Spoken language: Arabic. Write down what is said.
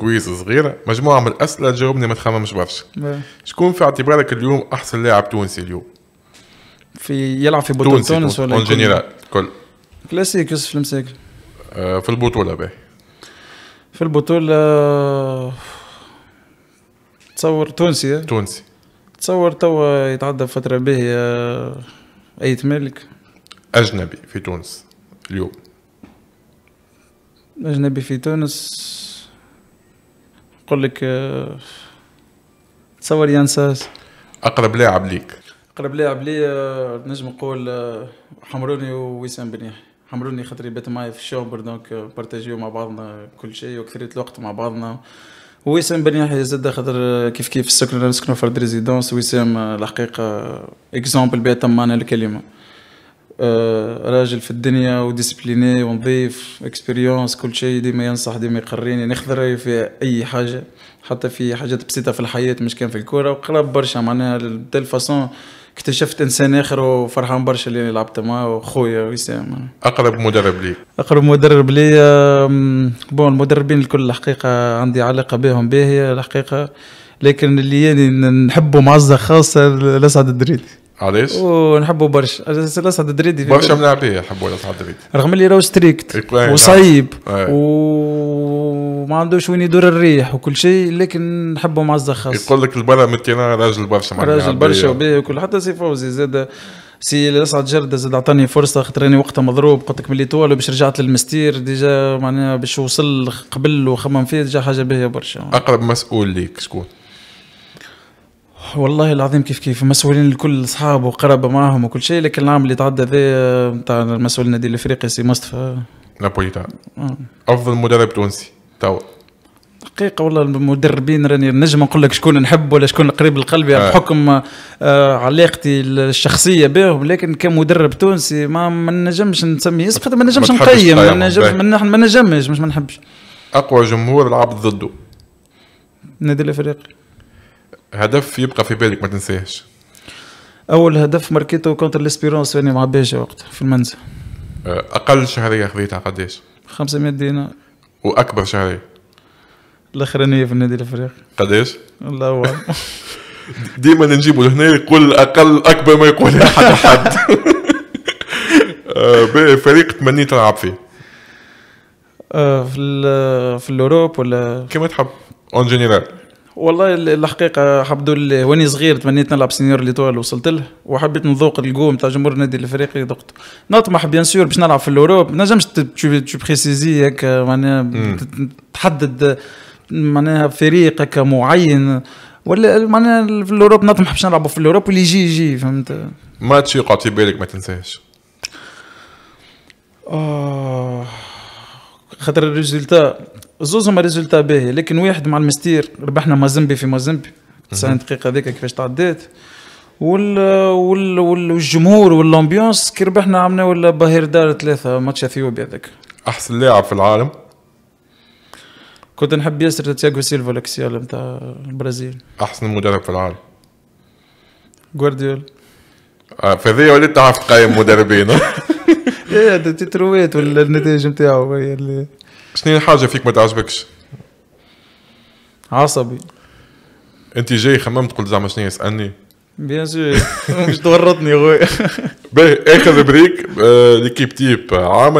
كويس صغيره مجموعه من الاسئله تجاوبني ما تخممش برشا نعم. شكون في اعتبارك اليوم احسن لاعب تونسي اليوم في يلعب في بطوله تونس ولا اون جينيرال كل كلاسيك يوسف المساكل آه، في البطوله باهي في البطوله تصور تونسي تونسي تصور توا يتعدى فتره باهيه آه، ايت مالك اجنبي في تونس اليوم اجنبي في تونس نقول لك آه، تصور ينساس اقرب لاعب ليك اقرب لاعب لي آه، نجم نقول آه، حمروني ووسام بن يحيى حمروني خاطر بيت معايا في الشومبر دونك بارتاجيو مع بعضنا كل شيء وكثرية الوقت مع بعضنا وسام بن يحيى زاد خاطر كيف كيف السكن نسكنو في ريزيدونس وسام الحقيقه اكزومبل بيت معنا الكلمه آه، راجل في الدنيا وديسبليني ونظيف اكسبيريونس كل شيء ديما ينصح ديما يقريني نخذ في اي حاجه حتى في حاجات بسيطه في الحياه مش كان في الكوره وقرب برشا معناها بدل فاسون اكتشفت انسان اخر وفرحان برشا اللي لعبت معاه وخويا وسام اقرب مدرب لي اقرب مدرب لي بون المدربين الكل الحقيقه عندي علاقه بهم باهيه الحقيقه لكن اللي يعني نحبه معزه خاصه لسعد الدريدي علاش؟ ونحبوا برشا الاسعد الدريدي برشا من العباد يحبوا الاسعد الدريدي رغم اللي راهو ستريكت إيه، إيه، نعم. وصيب إيه. وما عندوش وين يدور الريح وكل شيء لكن نحبه معزه خاص يقول لك البلا متينا راجل برشا راجل برشا وبيه وكل حتى سي فوزي زاد سي الاسعد جرده زاد عطاني فرصه خاطر راني وقتها مضروب قلت لك ملي طوال باش رجعت للمستير ديجا معناها باش وصل قبل وخمم فيه ديجا حاجه باهيه برشا اقرب مسؤول ليك شكون؟ والله العظيم كيف كيف مسؤولين الكل اصحاب وقرابه معاهم وكل شيء لكن العام اللي تعدى ذا آه، نتاع المسؤول النادي الافريقي سي مصطفى نابوليتا آه. افضل مدرب تونسي توا دقيقة والله المدربين راني نجم نقول لك شكون نحب ولا شكون قريب لقلبي يعني آه. بحكم آه علاقتي الشخصية بهم لكن كمدرب تونسي ما ما نجمش نسمي اسم ما نجمش نقيم ما نجمش ما نجمش مش ما نحبش أقوى جمهور لعب ضده النادي الأفريقي هدف يبقى في بالك ما تنساهش اول هدف ماركيتو كونتر ليسبيرونس يعني مع باشا وقتها في المنزل آه، اقل شهريه خذيتها قداش 500 دينار واكبر شهريه الاخرانيه في النادي الافريقي قداش الله اعلم ديما نجيبوا لهنا يقول اقل اكبر ما يقول احد احد آه، فريق تمني تلعب فيه آه، في في الاوروب ولا كما تحب اون جينيرال والله الحقيقه لله واني صغير تمنيت نلعب سينيور طوال وصلت له وحبيت نذوق القوم تاع جمهور النادي الافريقي ذقته نطمح بيان سور باش نلعب في الاوروب ما نجمش تو بريسيزي هكا معناها تحدد معناها فريق هكا معين ولا معناها في الاوروب نطمح باش نلعبوا في الاوروب واللي يجي يجي فهمت ماتش يقع في بالك ما تنساهش آه خاطر الريزلتا هما ريزولتا باهي لكن واحد مع المستير ربحنا مازمبي في مازمبي 90 دقيقه هذيك كيفاش تعديت وال وال والجمهور والامبيونس كي ربحنا عملنا ولا باهير دار ثلاثه ماتش اثيوبيا هذاك احسن لاعب في العالم كنت نحب ياسر تياغو سيلفا لاكسيال نتاع البرازيل احسن مدرب في العالم جوارديولا آه، فذي وليت تعرف تقيم مدربين ايه تترويت ولا النتائج نتاعو هي اللي شنو الحاجه فيك ما تعجبكش؟ عصبي انت جاي خممت قلت زعما شنو يسالني؟ بيان سور مش تورطني خويا باهي اخر بريك آه، ليكيب تيب عامل